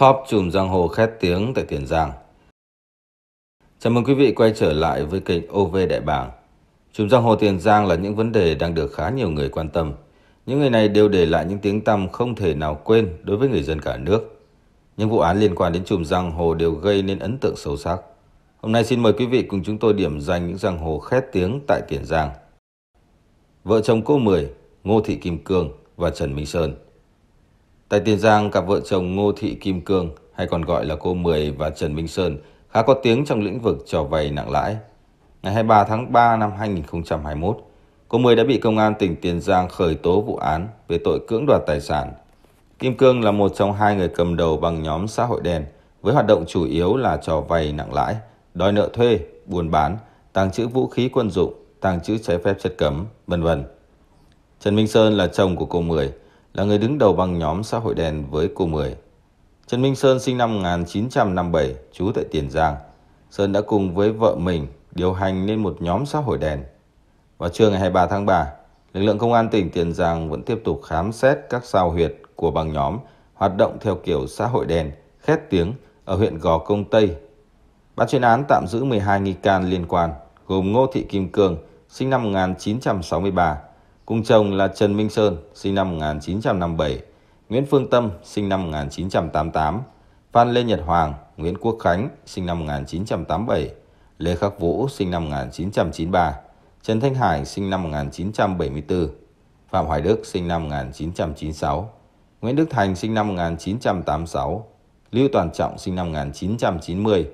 Top chùm giang hồ khét tiếng tại Tiền Giang. Chào mừng quý vị quay trở lại với kênh OV Đại Bàng. Chùm giang hồ Tiền Giang là những vấn đề đang được khá nhiều người quan tâm. Những người này đều để lại những tiếng tăm không thể nào quên đối với người dân cả nước. Những vụ án liên quan đến chùm giang hồ đều gây nên ấn tượng sâu sắc. Hôm nay xin mời quý vị cùng chúng tôi điểm danh những giang hồ khét tiếng tại Tiền Giang. Vợ chồng cô Mười, Ngô Thị Kim Cương và Trần Minh Sơn – Tại Tiền Giang, cặp vợ chồng Ngô Thị Kim Cương, hay còn gọi là cô Mười và Trần Minh Sơn, khá có tiếng trong lĩnh vực cho vay nặng lãi. Ngày 23 tháng 3 năm 2021, cô Mười đã bị công an tỉnh Tiền Giang khởi tố vụ án về tội cưỡng đoạt tài sản. Kim Cương là một trong hai người cầm đầu bằng nhóm xã hội đen, với hoạt động chủ yếu là cho vay nặng lãi, đòi nợ thuê, buôn bán, tàng trữ vũ khí quân dụng, tàng trữ trái phép chất cấm, vân vân. Trần Minh Sơn là chồng của cô Mười, là người đứng đầu băng nhóm xã hội đen với cô Mười. Trần Minh Sơn sinh năm 1957, trú tại Tiền Giang. Sơn đã cùng với vợ mình điều hành nên một nhóm xã hội đen. Vào trưa ngày 23 tháng 3, lực lượng công an tỉnh Tiền Giang vẫn tiếp tục khám xét các sao huyệt của băng nhóm hoạt động theo kiểu xã hội đen, khét tiếng ở huyện Gò Công Tây. Ban chuyên án tạm giữ 12 nghi can liên quan, gồm Ngô Thị Kim Cương, sinh năm 1963, Cùng chồng là Trần Minh Sơn, sinh năm 1957, Nguyễn Phương Tâm, sinh năm 1988, Phan Lê Nhật Hoàng, Nguyễn Quốc Khánh, sinh năm 1987, Lê Khắc Vũ, sinh năm 1993, Trần Thanh Hải, sinh năm 1974, Phạm Hoài Đức, sinh năm 1996, Nguyễn Đức Thành, sinh năm 1986, Lưu Toàn Trọng, sinh năm 1990,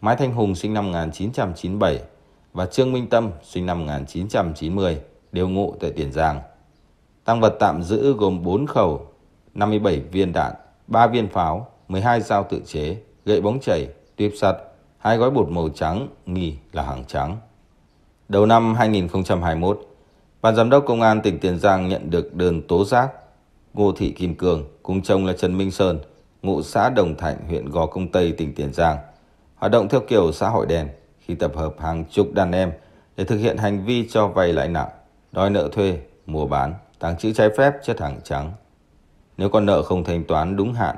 Mai Thanh Hùng, sinh năm 1997 và Trương Minh Tâm, sinh năm 1990 đều ngụ tại Tiền Giang. Tăng vật tạm giữ gồm 4 khẩu, 57 viên đạn, 3 viên pháo, 12 dao tự chế, gậy bóng chảy, tuyếp sắt, hai gói bột màu trắng nghi là hàng trắng. Đầu năm 2021, Ban Giám đốc Công an tỉnh Tiền Giang nhận được đơn tố giác Ngô Thị Kim Cương cùng chồng là Trần Minh Sơn, ngụ xã Đồng Thạnh, huyện Gò Công Tây, tỉnh Tiền Giang, hoạt động theo kiểu xã hội đen khi tập hợp hàng chục đàn em để thực hiện hành vi cho vay lãi nặng đòi nợ thuê, mua bán, tàng trữ trái phép chất hàng trắng. Nếu con nợ không thanh toán đúng hạn,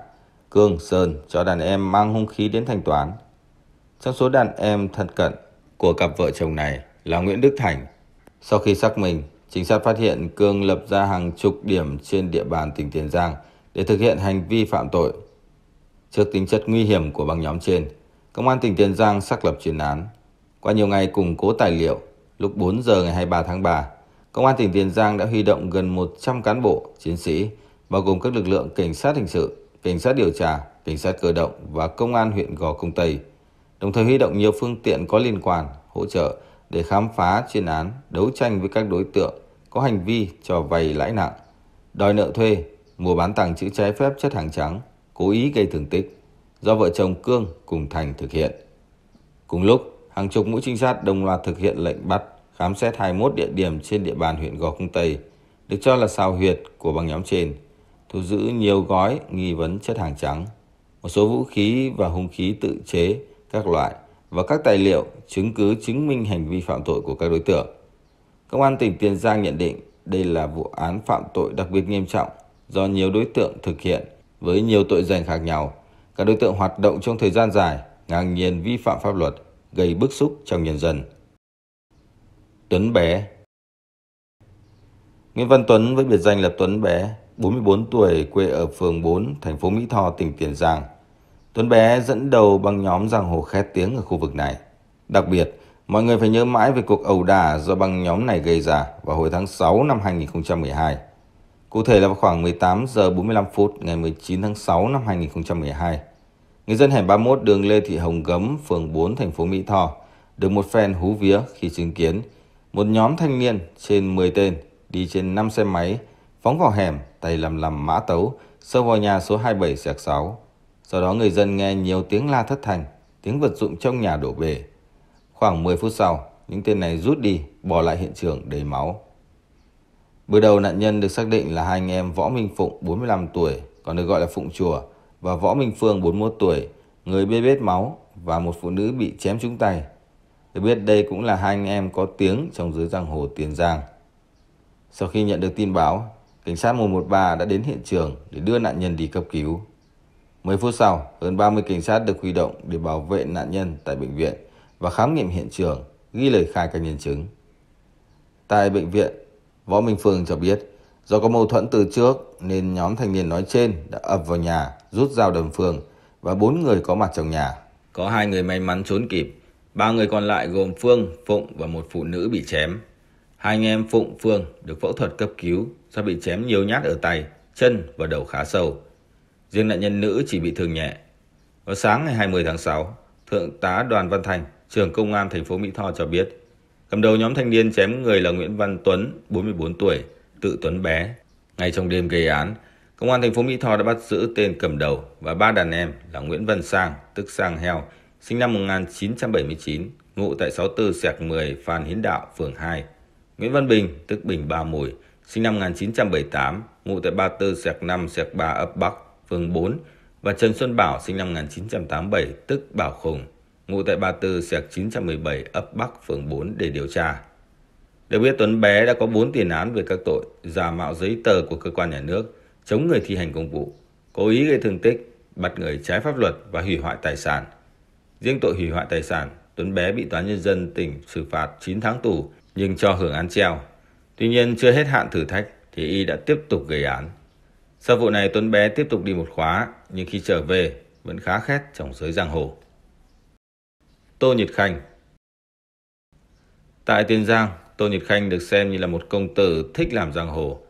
Cương, Sơn cho đàn em mang hung khí đến thanh toán. Trong số đàn em thân cận của cặp vợ chồng này là Nguyễn Đức Thành. Sau khi xác minh, trinh sát phát hiện Cương lập ra hàng chục điểm trên địa bàn tỉnh Tiền Giang để thực hiện hành vi phạm tội. Trước tính chất nguy hiểm của băng nhóm trên, Công an tỉnh Tiền Giang xác lập chuyên án. Qua nhiều ngày củng cố tài liệu, lúc 4 giờ ngày 23 tháng 3, Công an tỉnh Tiền Giang đã huy động gần 100 cán bộ, chiến sĩ, bao gồm các lực lượng cảnh sát hình sự, cảnh sát điều tra, cảnh sát cơ động và công an huyện Gò Công Tây, đồng thời huy động nhiều phương tiện có liên quan hỗ trợ để khám phá chuyên án, đấu tranh với các đối tượng có hành vi cho vay lãi nặng, đòi nợ thuê, mua bán tàng trữ trái phép chất hàng trắng, cố ý gây thương tích do vợ chồng Cương cùng Thành thực hiện. Cùng lúc, hàng chục mũi trinh sát đồng loạt thực hiện lệnh bắt khám xét 21 địa điểm trên địa bàn huyện Gò Công Tây, được cho là sao huyệt của băng nhóm trên, thu giữ nhiều gói nghi vấn chất hàng trắng, một số vũ khí và hung khí tự chế các loại và các tài liệu chứng cứ chứng minh hành vi phạm tội của các đối tượng. Công an tỉnh Tiền Giang nhận định đây là vụ án phạm tội đặc biệt nghiêm trọng do nhiều đối tượng thực hiện với nhiều tội danh khác nhau. Các đối tượng hoạt động trong thời gian dài, ngang nhiên vi phạm pháp luật, gây bức xúc trong nhân dân. Tuấn Bé Nguyễn Văn Tuấn với biệt danh là Tuấn Bé, 44 tuổi, quê ở phường 4, thành phố Mỹ Tho, tỉnh Tiền Giang. Tuấn Bé dẫn đầu băng nhóm giang hồ khét tiếng ở khu vực này. Đặc biệt, mọi người phải nhớ mãi về cuộc ẩu đả do băng nhóm này gây ra vào hồi tháng 6 năm 2012. Cụ thể là vào khoảng 18 giờ 45 phút ngày 19 tháng 6 năm 2012, người dân hẻm 31 đường Lê Thị Hồng Gấm, phường 4, thành phố Mỹ Tho, được một phen hú vía khi chứng kiến một nhóm thanh niên trên 10 tên đi trên 5 xe máy phóng vào hẻm tay lầm lầm mã tấu sâu vào nhà số 27 sạc 6. Sau đó người dân nghe nhiều tiếng la thất thành, tiếng vật dụng trong nhà đổ bể. Khoảng 10 phút sau, những tên này rút đi, bỏ lại hiện trường đầy máu. Bước đầu nạn nhân được xác định là hai anh em Võ Minh Phụng 45 tuổi, còn được gọi là Phụng Chùa, và Võ Minh Phương 41 tuổi, người bê bết máu và một phụ nữ bị chém trúng tay được biết đây cũng là hai anh em có tiếng trong giới giang hồ Tiền Giang. Sau khi nhận được tin báo, cảnh sát 113 đã đến hiện trường để đưa nạn nhân đi cấp cứu. 10 phút sau, hơn 30 cảnh sát được huy động để bảo vệ nạn nhân tại bệnh viện và khám nghiệm hiện trường, ghi lời khai các nhân chứng. Tại bệnh viện, Võ Minh Phương cho biết do có mâu thuẫn từ trước nên nhóm thanh niên nói trên đã ập vào nhà, rút dao đâm Phương và bốn người có mặt trong nhà. Có hai người may mắn trốn kịp, Ba người còn lại gồm Phương, Phụng và một phụ nữ bị chém. Hai anh em Phụng, Phương được phẫu thuật cấp cứu do bị chém nhiều nhát ở tay, chân và đầu khá sâu. Riêng nạn nhân nữ chỉ bị thương nhẹ. Vào sáng ngày 20 tháng 6, Thượng tá Đoàn Văn Thành, trưởng công an thành phố Mỹ Tho cho biết, cầm đầu nhóm thanh niên chém người là Nguyễn Văn Tuấn, 44 tuổi, tự Tuấn bé. Ngay trong đêm gây án, công an thành phố Mỹ Tho đã bắt giữ tên cầm đầu và ba đàn em là Nguyễn Văn Sang, tức Sang Heo, sinh năm 1979, ngụ tại 64 sẹt 10 Phan Hiến Đạo, phường 2. Nguyễn Văn Bình, tức Bình Ba Mùi, sinh năm 1978, ngụ tại 34 sẹt 5 sẹt 3 ấp Bắc, phường 4 và Trần Xuân Bảo sinh năm 1987, tức Bảo Khùng, ngụ tại 34 Sẹc 917 ấp Bắc, phường 4 để điều tra. Được biết Tuấn Bé đã có 4 tiền án về các tội giả mạo giấy tờ của cơ quan nhà nước, chống người thi hành công vụ, cố ý gây thương tích, bắt người trái pháp luật và hủy hoại tài sản – Riêng tội hủy hoại tài sản, Tuấn Bé bị Tòa Nhân dân tỉnh xử phạt 9 tháng tù nhưng cho hưởng án treo. Tuy nhiên chưa hết hạn thử thách thì Y đã tiếp tục gây án. Sau vụ này Tuấn Bé tiếp tục đi một khóa nhưng khi trở về vẫn khá khét trong giới giang hồ. Tô Nhật Khanh Tại Tiền Giang, Tô Nhật Khanh được xem như là một công tử thích làm giang hồ.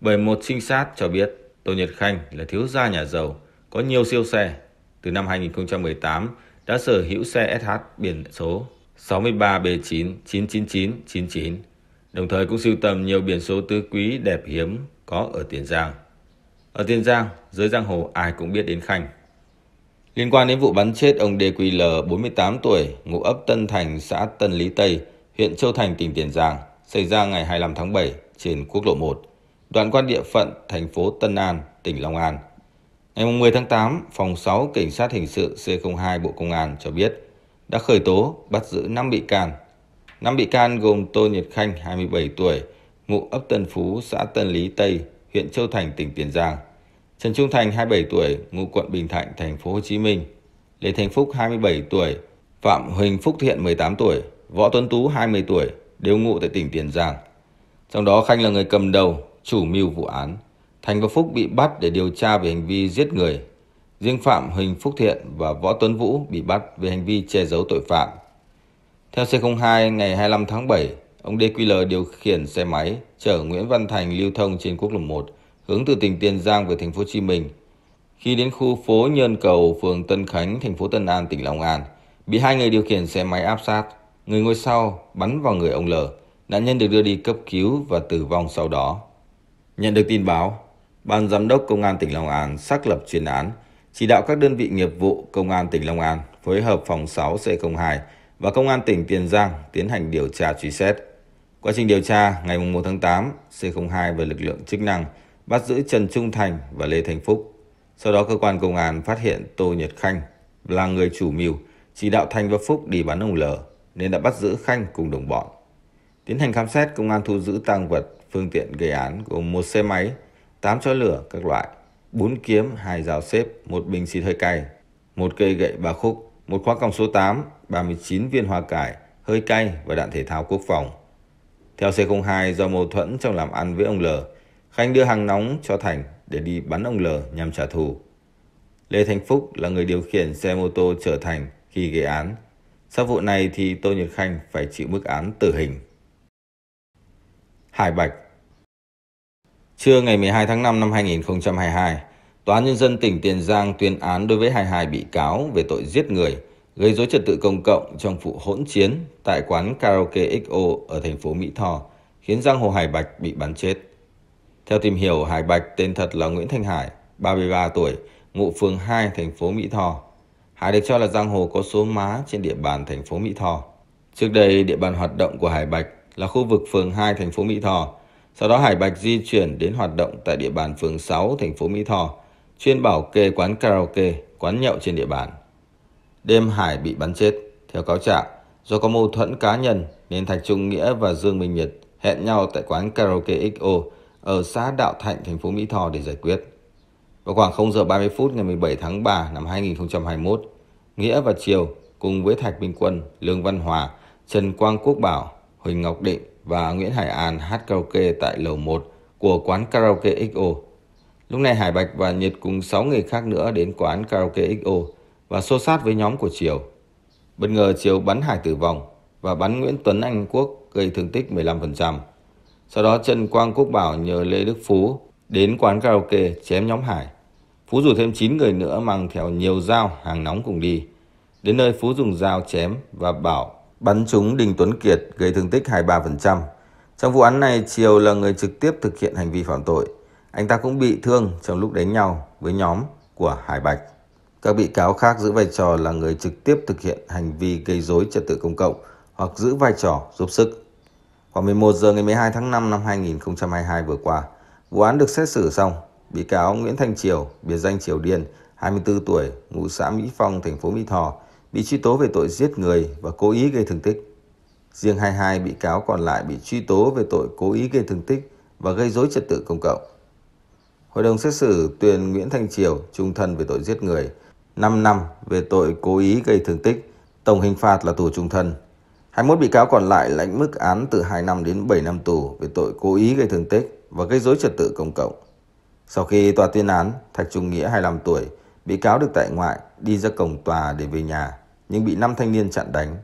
Bởi một trinh sát cho biết Tô Nhật Khanh là thiếu gia nhà giàu, có nhiều siêu xe. Từ năm 2018, đã sở hữu xe SH biển số 63B9-99999, đồng thời cũng sưu tầm nhiều biển số tứ quý đẹp hiếm có ở Tiền Giang. Ở Tiền Giang, dưới giang hồ ai cũng biết đến Khanh. Liên quan đến vụ bắn chết ông DQL 48 tuổi, ngụ ấp Tân Thành, xã Tân Lý Tây, huyện Châu Thành, tỉnh Tiền Giang, xảy ra ngày 25 tháng 7 trên quốc lộ 1, đoạn qua địa phận thành phố Tân An, tỉnh Long An – Ngày 10 tháng 8, Phòng 6 Cảnh sát Hình sự C02 Bộ Công an cho biết đã khởi tố, bắt giữ 5 bị can. 5 bị can gồm Tô Nhật Khanh, 27 tuổi, ngụ ấp Tân Phú, xã Tân Lý Tây, huyện Châu Thành, tỉnh Tiền Giang. Trần Trung Thành, 27 tuổi, ngụ quận Bình Thạnh, thành phố Hồ Chí Minh. Lê Thành Phúc, 27 tuổi, Phạm Huỳnh Phúc Thiện, 18 tuổi, Võ Tuấn Tú, 20 tuổi, đều ngụ tại tỉnh Tiền Giang. Trong đó Khanh là người cầm đầu, chủ mưu vụ án. Thành và Phúc bị bắt để điều tra về hành vi giết người. Riêng Phạm Huỳnh Phúc Thiện và Võ Tuấn Vũ bị bắt về hành vi che giấu tội phạm. Theo C02 ngày 25 tháng 7, ông DQL điều khiển xe máy chở Nguyễn Văn Thành lưu thông trên quốc lộ 1 hướng từ tỉnh Tiền Giang về thành phố Hồ Chí Minh. Khi đến khu phố Nhơn Cầu, phường Tân Khánh, thành phố Tân An, tỉnh Long An, bị hai người điều khiển xe máy áp sát, người ngồi sau bắn vào người ông L. Nạn nhân được đưa đi cấp cứu và tử vong sau đó. Nhận được tin báo, Ban Giám đốc Công an tỉnh Long An xác lập chuyên án, chỉ đạo các đơn vị nghiệp vụ Công an tỉnh Long An phối hợp phòng 6 C02 và Công an tỉnh Tiền Giang tiến hành điều tra truy xét. Quá trình điều tra, ngày 1 tháng 8, C02 và lực lượng chức năng bắt giữ Trần Trung Thành và Lê Thành Phúc. Sau đó cơ quan công an phát hiện Tô Nhật Khanh là người chủ mưu, chỉ đạo Thành và Phúc đi bán ông L nên đã bắt giữ Khanh cùng đồng bọn. Tiến hành khám xét, công an thu giữ tăng vật, phương tiện gây án gồm một xe máy, 8 chó lửa các loại, 4 kiếm, 2 dao xếp, một bình xịt hơi cay, một cây gậy ba khúc, một khóa còng số 8, 39 viên hoa cải, hơi cay và đạn thể thao quốc phòng. Theo C02 do mâu thuẫn trong làm ăn với ông L, Khanh đưa hàng nóng cho Thành để đi bắn ông L nhằm trả thù. Lê Thành Phúc là người điều khiển xe mô tô trở thành khi gây án. Sau vụ này thì Tô Nhật Khanh phải chịu mức án tử hình. Hải Bạch Trưa ngày 12 tháng 5 năm 2022, Tòa án Nhân dân tỉnh Tiền Giang tuyên án đối với 22 bị cáo về tội giết người, gây dối trật tự công cộng trong vụ hỗn chiến tại quán karaoke XO ở thành phố Mỹ Tho, khiến Giang Hồ Hải Bạch bị bắn chết. Theo tìm hiểu, Hải Bạch tên thật là Nguyễn Thanh Hải, 33 tuổi, ngụ phường 2 thành phố Mỹ Tho. Hải được cho là Giang Hồ có số má trên địa bàn thành phố Mỹ Tho. Trước đây, địa bàn hoạt động của Hải Bạch là khu vực phường 2 thành phố Mỹ Tho, sau đó Hải Bạch di chuyển đến hoạt động tại địa bàn phường 6, thành phố Mỹ Tho, chuyên bảo kê quán karaoke, quán nhậu trên địa bàn. Đêm Hải bị bắn chết, theo cáo trạng, do có mâu thuẫn cá nhân nên Thạch Trung Nghĩa và Dương Minh Nhật hẹn nhau tại quán karaoke XO ở xã Đạo Thạnh, thành phố Mỹ Tho để giải quyết. Vào khoảng 0 giờ 30 phút ngày 17 tháng 3 năm 2021, Nghĩa và Triều cùng với Thạch Minh Quân, Lương Văn Hòa, Trần Quang Quốc Bảo, Huỳnh Ngọc Định và Nguyễn Hải An hát karaoke tại lầu 1 của quán karaoke XO. Lúc này Hải Bạch và Nhật cùng 6 người khác nữa đến quán karaoke XO và xô sát với nhóm của Triều. Bất ngờ Triều bắn Hải tử vong và bắn Nguyễn Tuấn Anh Quốc gây thương tích 15%. Sau đó Trần Quang Quốc Bảo nhờ Lê Đức Phú đến quán karaoke chém nhóm Hải. Phú rủ thêm 9 người nữa mang theo nhiều dao hàng nóng cùng đi. Đến nơi Phú dùng dao chém và Bảo bắn trúng Đình Tuấn Kiệt gây thương tích 23%. Trong vụ án này, Triều là người trực tiếp thực hiện hành vi phạm tội. Anh ta cũng bị thương trong lúc đánh nhau với nhóm của Hải Bạch. Các bị cáo khác giữ vai trò là người trực tiếp thực hiện hành vi gây dối trật tự công cộng hoặc giữ vai trò giúp sức. Khoảng 11 giờ ngày 12 tháng 5 năm 2022 vừa qua, vụ án được xét xử xong. Bị cáo Nguyễn Thanh Triều, biệt danh Triều Điên, 24 tuổi, ngụ xã Mỹ Phong, thành phố Mỹ Tho, bị truy tố về tội giết người và cố ý gây thương tích. Riêng 22 bị cáo còn lại bị truy tố về tội cố ý gây thương tích và gây dối trật tự công cộng. Hội đồng xét xử tuyên Nguyễn Thanh Triều trung thân về tội giết người, 5 năm về tội cố ý gây thương tích, tổng hình phạt là tù trung thân. 21 bị cáo còn lại lãnh mức án từ 2 năm đến 7 năm tù về tội cố ý gây thương tích và gây dối trật tự công cộng. Sau khi tòa tuyên án, Thạch Trung Nghĩa 25 tuổi, bị cáo được tại ngoại đi ra cổng tòa để về nhà nhưng bị năm thanh niên chặn đánh.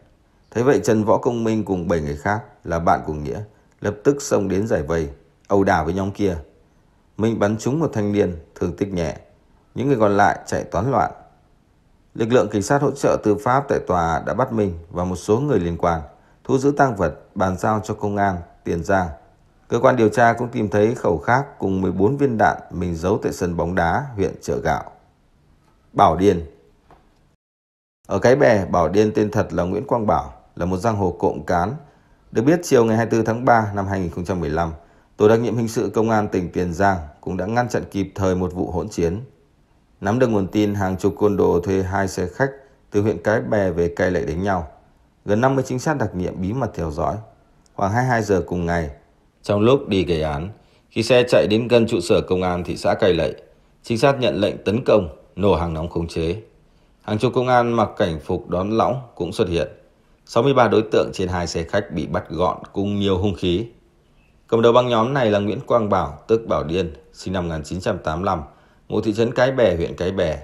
Thế vậy Trần Võ Công Minh cùng 7 người khác là bạn của Nghĩa lập tức xông đến giải vây, ẩu đả với nhóm kia. Minh bắn trúng một thanh niên, thương tích nhẹ. Những người còn lại chạy toán loạn. Lực lượng cảnh sát hỗ trợ tư pháp tại tòa đã bắt Minh và một số người liên quan, thu giữ tăng vật, bàn giao cho công an Tiền Giang. Cơ quan điều tra cũng tìm thấy khẩu khác cùng 14 viên đạn mình giấu tại sân bóng đá huyện Chợ Gạo. Bảo Điền ở cái bè, Bảo Điên tên thật là Nguyễn Quang Bảo, là một giang hồ cộng cán. Được biết chiều ngày 24 tháng 3 năm 2015, Tổ đặc nhiệm hình sự công an tỉnh Tiền Giang cũng đã ngăn chặn kịp thời một vụ hỗn chiến. Nắm được nguồn tin hàng chục côn đồ thuê hai xe khách từ huyện Cái Bè về cây lại đánh nhau. Gần 50 chính sát đặc nhiệm bí mật theo dõi. Khoảng 22 giờ cùng ngày, trong lúc đi gây án, khi xe chạy đến gần trụ sở công an thị xã Cai Lậy, trinh sát nhận lệnh tấn công, nổ hàng nóng khống chế. Hàng chục công an mặc cảnh phục đón lõng cũng xuất hiện. 63 đối tượng trên hai xe khách bị bắt gọn cùng nhiều hung khí. Cầm đầu băng nhóm này là Nguyễn Quang Bảo, tức Bảo Điên, sinh năm 1985, ngụ thị trấn Cái Bè, huyện Cái Bè.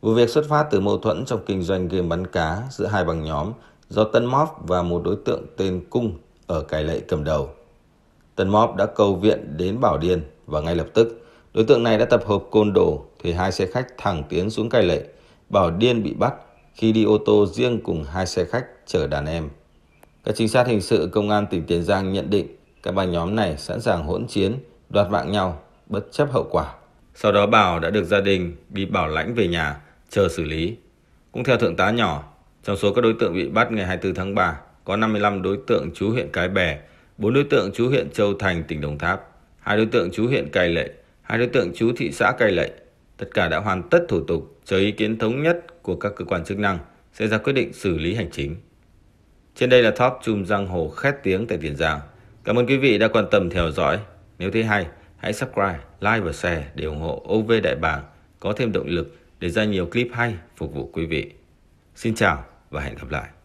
Vụ việc xuất phát từ mâu thuẫn trong kinh doanh game bắn cá giữa hai băng nhóm do Tân Móp và một đối tượng tên Cung ở Cải Lệ cầm đầu. Tân Móp đã cầu viện đến Bảo Điên và ngay lập tức, đối tượng này đã tập hợp côn đồ thì hai xe khách thẳng tiến xuống Cải Lệ – Bảo Điên bị bắt khi đi ô tô riêng cùng hai xe khách chở đàn em. Các trinh sát hình sự công an tỉnh Tiền Giang nhận định các băng nhóm này sẵn sàng hỗn chiến, đoạt mạng nhau, bất chấp hậu quả. Sau đó Bảo đã được gia đình bị bảo lãnh về nhà, chờ xử lý. Cũng theo thượng tá nhỏ, trong số các đối tượng bị bắt ngày 24 tháng 3, có 55 đối tượng chú huyện Cái Bè, 4 đối tượng chú huyện Châu Thành, tỉnh Đồng Tháp, 2 đối tượng chú huyện Cai Lệ, 2 đối tượng chú thị xã Cai Lệ, Tất cả đã hoàn tất thủ tục chờ ý kiến thống nhất của các cơ quan chức năng sẽ ra quyết định xử lý hành chính. Trên đây là Top Chùm Giang Hồ khét tiếng tại Tiền Giang. Cảm ơn quý vị đã quan tâm theo dõi. Nếu thấy hay, hãy subscribe, like và share để ủng hộ OV Đại Bàng có thêm động lực để ra nhiều clip hay phục vụ quý vị. Xin chào và hẹn gặp lại.